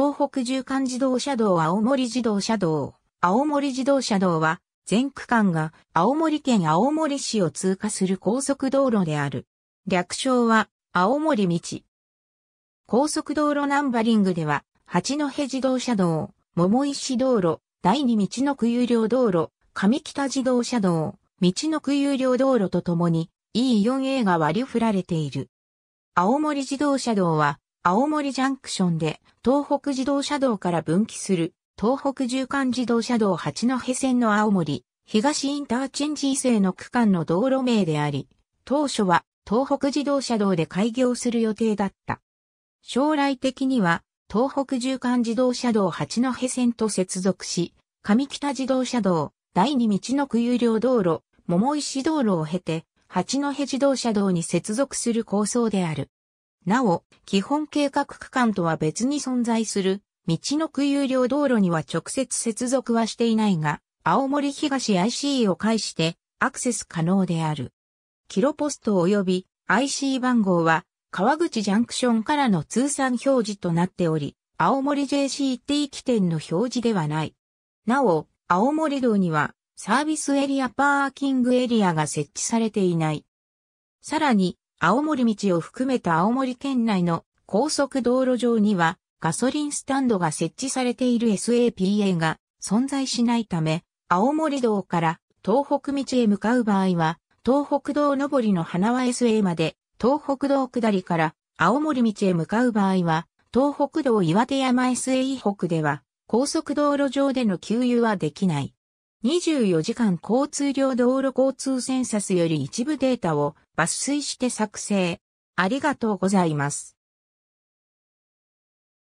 東北縦貫自動車道青森自動車道。青森自動車道は、全区間が青森県青森市を通過する高速道路である。略称は、青森道。高速道路ナンバリングでは、八戸自動車道、桃石道路、第二道の区有料道路、上北自動車道、道の区有料道路とともに E4A が割り振られている。青森自動車道は青森ジャンクションで東北自動車道から分岐する東北縦貫自動車道八戸線の青森東インターチェンジ以西の区間の道路名であり、当初は東北自動車道で開業する予定だった。将来的には東北縦貫自動車道八戸線と接続し、上北自動車道第二道の区有料道路、桃石道路を経て、八戸自動車道に接続する構想である。なお、基本計画区間とは別に存在する、道の区有料道路には直接接続はしていないが、青森東 IC を介してアクセス可能である。キロポスト及び IC 番号は、川口ジャンクションからの通算表示となっており、青森 JCT 起点の表示ではない。なお、青森道にはサービスエリアパーキングエリアが設置されていない。さらに、青森道を含めた青森県内の高速道路上にはガソリンスタンドが設置されている SAPA が存在しないため、青森道から東北道へ向かう場合は、東北道上りの花輪 SA まで、東北道下りから青森道へ向かう場合は、東北道岩手山 SA 以北では、高速道路上での給油はできない。24時間交通量道路交通センサスより一部データを抜粋して作成。ありがとうございます。